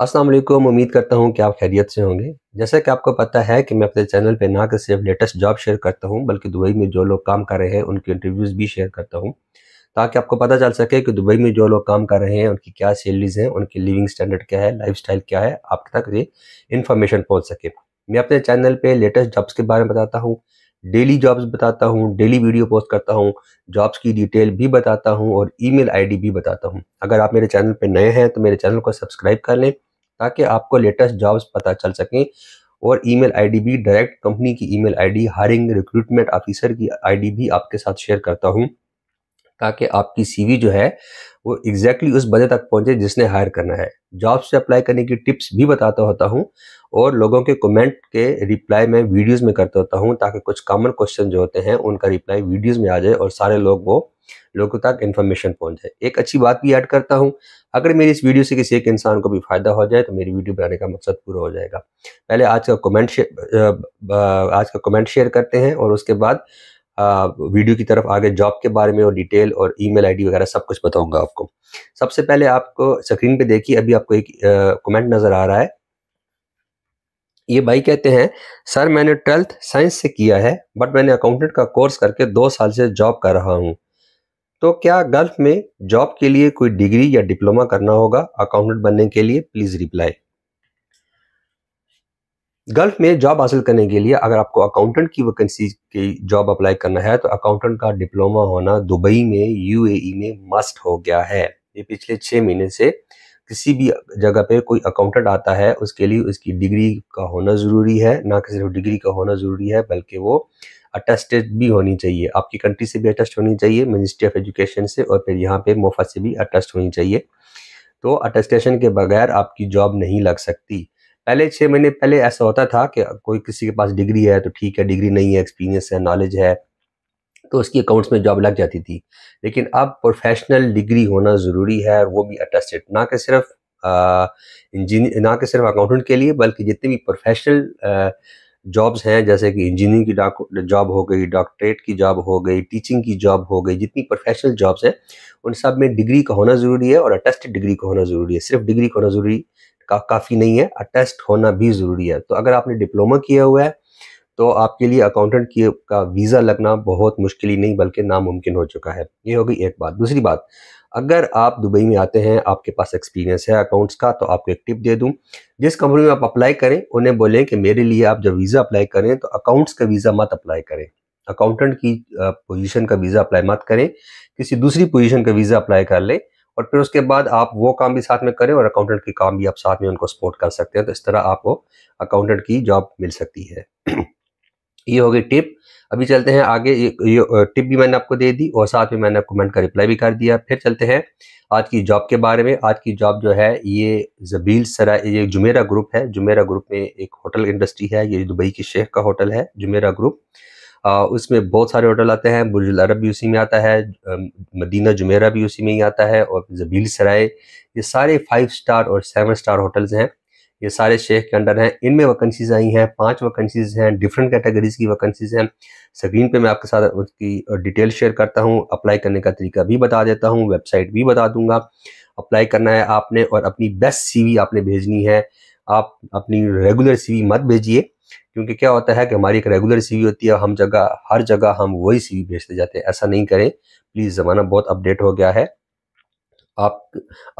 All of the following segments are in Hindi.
अस्सलाम वालेकुम उम्मीद करता हूँ कि आप खैरियत से होंगे जैसा कि आपको पता है कि मैं अपने चैनल पे ना कि सिर्फ लेटेस्ट जॉब शेयर करता हूँ बल्कि दुबई में जो लोग काम कर रहे हैं उनके इंटरव्यूज़ भी शेयर करता हूँ ताकि आपको पता चल सके कि दुबई में जो लोग काम कर रहे हैं उनकी क्या सैलरीज हैं उनकी लिविंग स्टैंडर्ड क्या है लाइफ क्या है आप तक ये इन्फॉर्मेशन पहुँच सके मैं अपने चैनल पर लेटेस्ट जॉब्स के बारे में बताता हूँ डेली जॉब्स बताता हूँ डेली वीडियो पोस्ट करता हूँ जॉब्स की डिटेल भी बताता हूँ और ईमेल आईडी भी बताता हूँ अगर आप मेरे चैनल पर नए हैं तो मेरे चैनल को सब्सक्राइब कर लें ताकि आपको लेटेस्ट जॉब्स पता चल सकें और ईमेल आईडी भी डायरेक्ट कंपनी की email ID hiring recruitment officer की आईडी भी आपके साथ शेयर करता हूँ ताकि आपकी सीवी जो है वो एग्जैक्टली exactly उस बजे तक पहुंचे जिसने हायर करना है जॉब से अप्लाई करने की टिप्स भी बताता होता हूं और लोगों के कमेंट के रिप्लाई मैं वीडियोस में करता होता हूं ताकि कुछ कॉमन क्वेश्चन जो होते हैं उनका रिप्लाई वीडियोस में आ जाए और सारे लोग वो लोगों तक इन्फॉर्मेशन पहुंच जाए एक अच्छी बात भी ऐड करता हूं अगर मेरी इस वीडियो से किसी एक इंसान को भी फायदा हो जाए तो मेरी वीडियो बनाने का मकसद पूरा हो जाएगा पहले आज का कमेंट शेयर आज का कमेंट शेयर करते हैं और उसके बाद वीडियो की तरफ आगे जॉब के बारे में और डिटेल और ईमेल आईडी वगैरह सब कुछ बताऊंगा आपको सबसे पहले आपको स्क्रीन पे देखिए अभी आपको एक कमेंट नज़र आ रहा है ये भाई कहते हैं सर मैंने ट्वेल्थ साइंस से किया है बट मैंने अकाउंटेंट का कोर्स करके दो साल से जॉब कर रहा हूँ तो क्या गल्फ में जॉब के लिए कोई डिग्री या डिप्लोमा करना होगा अकाउंटेंट बनने के लिए प्लीज़ रिप्लाई गल्फ में जॉब हासिल करने के लिए अगर आपको अकाउंटेंट की वैकेंसी की जॉब अप्लाई करना है तो अकाउंटेंट का डिप्लोमा होना दुबई में यूएई में मस्ट हो गया है ये पिछले छः महीने से किसी भी जगह पे कोई अकाउंटेंट आता है उसके लिए उसकी डिग्री का होना ज़रूरी है ना कि सिर्फ डिग्री का होना ज़रूरी है बल्कि वो अटेस्टेड भी होनी चाहिए आपकी कंट्री से भी अटेस्ट होनी चाहिए मिनिस्ट्री ऑफ एजुकेशन से और फिर यहाँ पे मोफा से भी अटेस्ट होनी चाहिए तो अटेस्टेशन के बगैर आपकी जॉब नहीं लग सकती पहले छः महीने पहले ऐसा होता था कि कोई किसी के पास डिग्री है तो ठीक है डिग्री नहीं है एक्सपीरियंस है नॉलेज है तो उसकी अकाउंट्स में जॉब लग जाती थी लेकिन अब प्रोफेशनल डिग्री होना ज़रूरी है वो भी अटेस्टेड ना कि सिर्फ इंजीनियर ना कि सिर्फ अकाउंटेंट के लिए बल्कि जितने भी प्रोफेशनल जॉब्स हैं जैसे कि इंजीनियरिंग की जॉब हो गई डॉक्टरेट की जॉब हो गई टीचिंग की जॉब हो गई जितनी प्रोफेशनल जॉब्स हैं उन सब में डिग्री का होना ज़रूरी है और अटेस्टेड डिग्री का होना ज़रूरी है सिर्फ डिग्री का होना ज़रूरी का काफ़ी नहीं है अटेस्ट होना भी ज़रूरी है तो अगर आपने डिप्लोमा किया हुआ है तो आपके लिए अकाउंटेंट की का वीज़ा लगना बहुत मुश्किल ही नहीं बल्कि नामुमकिन हो चुका है ये हो गई एक बात दूसरी बात अगर आप दुबई में आते हैं आपके पास एक्सपीरियंस है अकाउंट्स का तो आपको एक टिप दे दूं जिस कंपनी में आप अप्लाई करें उन्हें बोलें कि मेरे लिए आप जब वीज़ा अप्लाई करें तो अकाउंट्स का वीज़ा मत अप्लाई करें अकाउंटेंट की पोजीशन का वीज़ा अप्लाई मत करें किसी दूसरी पोजीशन का वीज़ा अप्लाई कर लें और फिर उसके बाद आप वो काम भी साथ में करें और अकाउंटेंट के काम भी आप साथ में उनको सपोर्ट कर सकते हैं तो इस तरह आपको अकाउंटेंट की जॉब मिल सकती है ये होगी टिप अभी चलते हैं आगे ये टिप भी मैंने आपको दे दी और साथ में मैंने कमेंट का रिप्लाई भी कर दिया फिर चलते हैं आज की जॉब के बारे में आज की जॉब जो है ये जबील सराय ये जुमेरा ग्रुप है जुमेरा ग्रुप में एक होटल इंडस्ट्री है ये दुबई की शेख का होटल है जुमेरा ग्रुप उसमें बहुत सारे होटल आते हैं बुर्ज अरब भी उसी में आता है मदीना जुमेरा भी उसी में ही आता है और जबील सराय ये सारे फाइव स्टार और सेवन स्टार होटल्स हैं ये सारे शेख के अंडर हैं इनमें वैकेंसीज आई हैं पांच वैकेंसीज हैं डिफरेंट कैटेगरीज की वैकेंसीज हैं स्क्रीन पे मैं आपके साथ उसकी डिटेल शेयर करता हूँ अप्लाई करने का तरीका भी बता देता हूँ वेबसाइट भी बता दूंगा अप्लाई करना है आपने और अपनी बेस्ट सी आपने भेजनी है आप अपनी रेगुलर सी मत भेजिए क्योंकि क्या होता है कि हमारी एक रेगुलर सी होती है हम जगह हर जगह हम वही सी भेजते जाते हैं ऐसा नहीं करें प्लीज़ ज़माना बहुत अपडेट हो गया है आप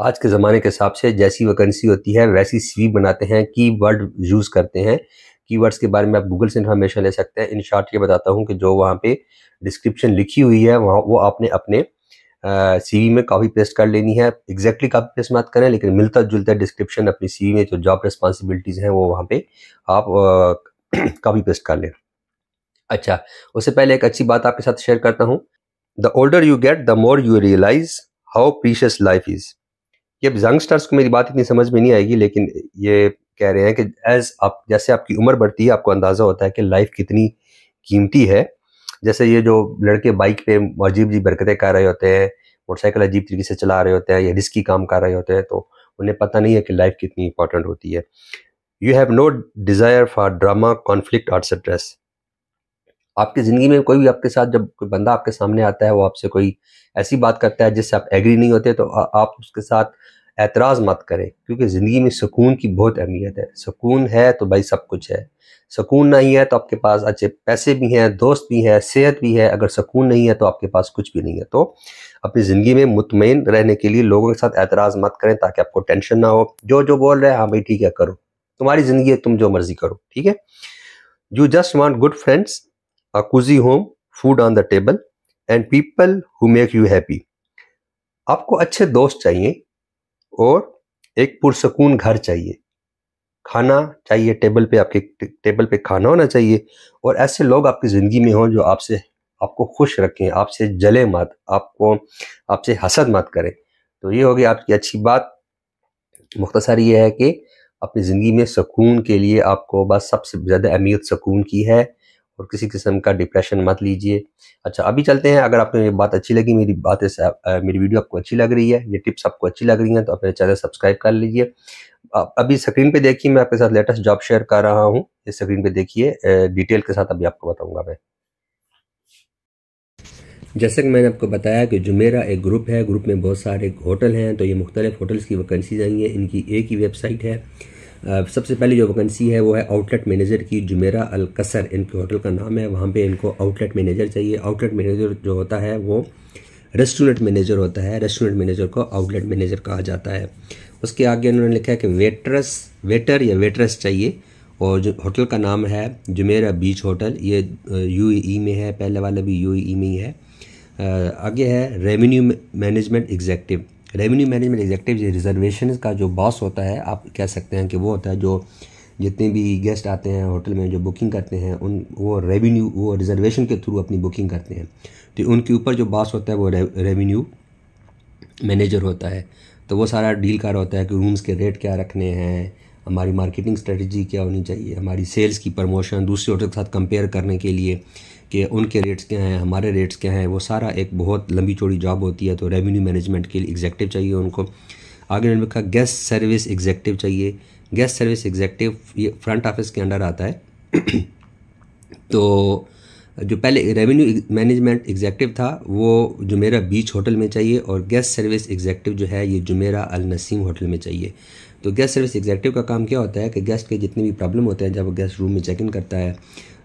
आज के ज़माने के हिसाब से जैसी वैकेंसी होती है वैसी सी बनाते हैं की वर्ड यूज़ करते हैं कीवर्ड्स के बारे में आप गूगल से इन्फॉर्मेशन ले सकते हैं इन शॉर्ट ये बताता हूँ कि जो वहाँ पे डिस्क्रिप्शन लिखी हुई है वहाँ वो आपने अपने वी में कॉपी पेस्ट कर लेनी है एग्जैक्टली कॉपी पेस्ट मत करें लेकिन मिलता जुलता डिस्क्रिप्शन अपनी वी में जो जॉब रिस्पॉन्सिबिलिटीज़ हैं वो वहाँ पर आप कॉपी पेस्ट कर लें अच्छा उससे पहले एक अच्छी बात आपके साथ शेयर करता हूँ the older you get the more you realise how precious life is ये यंगस्टर्स को मेरी बात इतनी समझ में नहीं आएगी लेकिन ये कह रहे हैं कि एज आप जैसे आपकी उम्र बढ़ती है आपको अंदाज़ा होता है कि लाइफ कितनी कीमती है जैसे ये जो लड़के बाइक पे अजीब जी बरकतें कर रहे होते हैं मोटरसाइकिल अजीब तरीके से चला रहे होते हैं या रिस्की काम कर रहे होते हैं तो उन्हें पता नहीं है कि लाइफ कितनी इंपॉर्टेंट होती है you have no desire for drama conflict और स्ट्रेस आपकी ज़िंदगी में कोई भी आपके साथ जब कोई बंदा आपके सामने आता है वो आपसे कोई ऐसी बात करता है जिससे आप एग्री नहीं होते तो आप उसके साथ एतराज़ मत करें क्योंकि ज़िंदगी में सुकून की बहुत अहमियत है सुकून है तो भाई सब कुछ है सुकून नहीं है तो आपके पास अच्छे पैसे भी हैं दोस्त भी हैं सेहत भी है अगर सुकून नहीं है तो आपके पास कुछ भी नहीं है तो अपनी ज़िंदगी में मुतमिन रहने के लिए लोगों के साथ एतराज़ मत करें ताकि आपको टेंशन ना हो जो जो बोल रहे हैं हाँ भाई ठीक है करो तुम्हारी ज़िंदगी है तुम जो मर्ज़ी करो ठीक है you just want good friends a cozy home, food on the table, and people who make you happy. आपको अच्छे दोस्त चाहिए और एक पुरसकून घर चाहिए खाना चाहिए टेबल पे आपके टेबल पे खाना होना चाहिए और ऐसे लोग आपकी ज़िंदगी में हों जो आपसे आपको खुश रखें आपसे जले मत आपको आपसे हसद मत करें तो ये होगी आपकी अच्छी बात मुख्तसर ये है कि अपनी ज़िंदगी में सुकून के लिए आपको बस सबसे ज़्यादा अहमियत सुकून की है और किसी किस्म का डिप्रेशन मत लीजिए अच्छा अभी चलते हैं अगर आपको ये बात अच्छी लगी मेरी बात मेरी वीडियो आपको अच्छी लग रही है ये टिप्स आपको अच्छी लग रही हैं तो आप मेरे चैनल सब्सक्राइब कर लीजिए आप अभी स्क्रीन पे देखिए मैं आपके साथ लेटेस्ट जॉब शेयर कर रहा हूँ इस स्क्रीन पे देखिए डिटेल के साथ अभी आपको बताऊँगा मैं जैसे कि मैंने आपको बताया कि जुमेरा एक ग्रुप है ग्रुप में बहुत सारे होटल हैं तो ये मुख्तलिफ होटल्स की वैकेंसीज आई हैं इनकी एक ही वेबसाइट है सबसे पहले जो वैकेंसी है वो है आउटलेट मैनेजर की जुमेरा कसर इनके होटल का नाम है वहाँ पे इनको आउटलेट मैनेजर चाहिए आउटलेट मैनेजर जो होता है वो रेस्टोरेंट मैनेजर होता है रेस्टोरेंट मैनेजर को आउटलेट मैनेजर कहा जाता है उसके आगे उन्होंने लिखा है कि वेटरस वेटर या वेटरस चाहिए और जो होटल का नाम है जुमेरा बीच होटल ये यू e e में है पहले वाला भी यू e में ही है आगे है revenue management executive revenue management executive reservation का जो बॉस होता है आप कह सकते हैं कि वो होता है जो जितने भी गेस्ट आते हैं होटल में जो बुकिंग करते हैं उन वो रेवेन्यू वो रिजर्वेशन के थ्रू अपनी बुकिंग करते हैं तो उनके ऊपर जो बॉस होता है वो रेवेन्यू मैनेजर होता है तो वो सारा डील कर होता है कि रूम्स के रेट क्या रखने हैं हमारी मार्केटिंग स्ट्रेटजी क्या होनी चाहिए हमारी सेल्स की प्रमोशन दूसरे होटल के साथ कंपेयर करने के लिए कि उनके रेट्स क्या हैं हमारे रेट्स क्या हैं वो सारा एक बहुत लंबी चौड़ी जॉब होती है तो रेवेन्यू मैनेजमेंट के लिए एग्जेक्टिव चाहिए उनको आगे उन्होंने कहा गेस्ट सर्विस एग्जेक्टिव चाहिए गेस्ट सर्विस एग्जेक्टिव ये फ्रंट ऑफिस के अंडर आता है तो जो पहले रेवेन्यू मैनेजमेंट एग्जेक्टिव था वो जुमेरा बीच होटल में चाहिए और गेस्ट सर्विस एग्जेक्टिव जो है ये जुमेरा अल नसीम होटल में चाहिए तो गेस्ट सर्विस एग्जैक्टिव का काम क्या होता है कि गेस्ट के जितने भी प्रॉब्लम होते हैं जब गेस्ट रूम में चेक इन करता है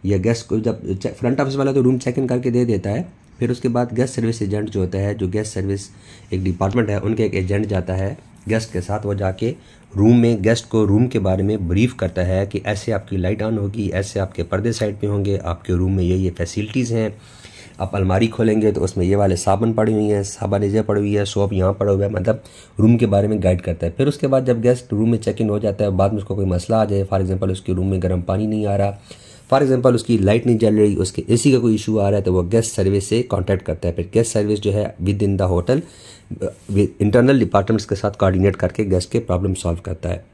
या गेस्ट को जब फ्रंट ऑफिस वाला तो रूम चेक इन करके दे देता है फिर उसके बाद गेस्ट सर्विस एजेंट जो होता है जो गेस्ट सर्विस एक डिपार्टमेंट है उनके एक एजेंट जाता है गेस्ट के साथ वो जाके रूम में गेस्ट को रूम के बारे में ब्रीफ करता है कि ऐसे आपकी लाइट ऑन होगी ऐसे आपके पर्दे साइड पे होंगे आपके रूम में ये ये फैसिलिटीज़ हैं आप अलमारी खोलेंगे तो उसमें ये वाले साबन पड़ी हुई हैं साबन इजे पड़ी हुई है सोप यहाँ पड़े हुए हैं मतलब रूम के बारे में गाइड करता है फिर उसके बाद जब गेस्ट रूम में चेक इन हो जाता है बाद में उसको कोई मसला आ जाए फॉर एग्ज़ाम्पल उसके रूम में गर्म पानी नहीं आ रहा फॉर एग्जाम्पल उसकी लाइट नहीं जल रही उसके ए का कोई इशू आ रहा है तो वो गेस्ट सर्विस से कॉन्टैक्ट करता है फिर गेस्ट सर्विस जो है within the hotel internal departments के साथ कोऑर्डिनेट करके गेस्ट के प्रॉब्लम सॉल्व करता है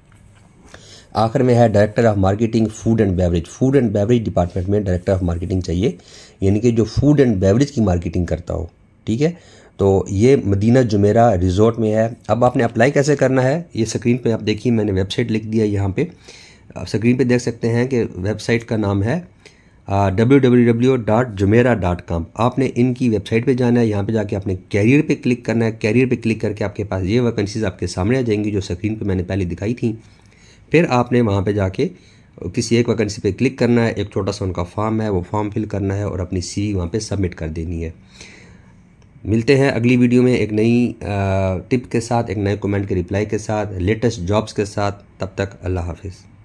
आखिर में है director of marketing food and beverage food and beverage department में डायरेक्टर ऑफ मार्केटिंग चाहिए यानी कि जो फूड एंड बेवरेज की मार्केटिंग करता हो ठीक है तो ये मदीना जुमेरा रिजॉर्ट में है अब आपने अप्लाई कैसे करना है ये स्क्रीन पे आप देखिए मैंने वेबसाइट लिख दिया यहाँ पे आप स्क्रीन पे देख सकते हैं कि वेबसाइट का नाम है W W W dot Jumeirah dot आपने इनकी वेबसाइट पे जाना है यहाँ पे जाके आपने कैरियर पे क्लिक करना है कैरियर पे क्लिक करके आपके पास ये वैकेंसीज आपके सामने आ जाएंगी जो स्क्रीन पे मैंने पहले दिखाई थी फिर आपने वहाँ पे जाके किसी एक वैकेंसी पे क्लिक करना है एक छोटा सा उनका फॉर्म है वो फॉर्म फिल करना है और अपनी सी वहाँ पर सबमिट कर देनी है मिलते हैं अगली वीडियो में एक नई टिप के साथ एक नए कमेंट के रिप्लाई के साथ लेटेस्ट जॉब्स के साथ तब तक अल्लाह हाफिज़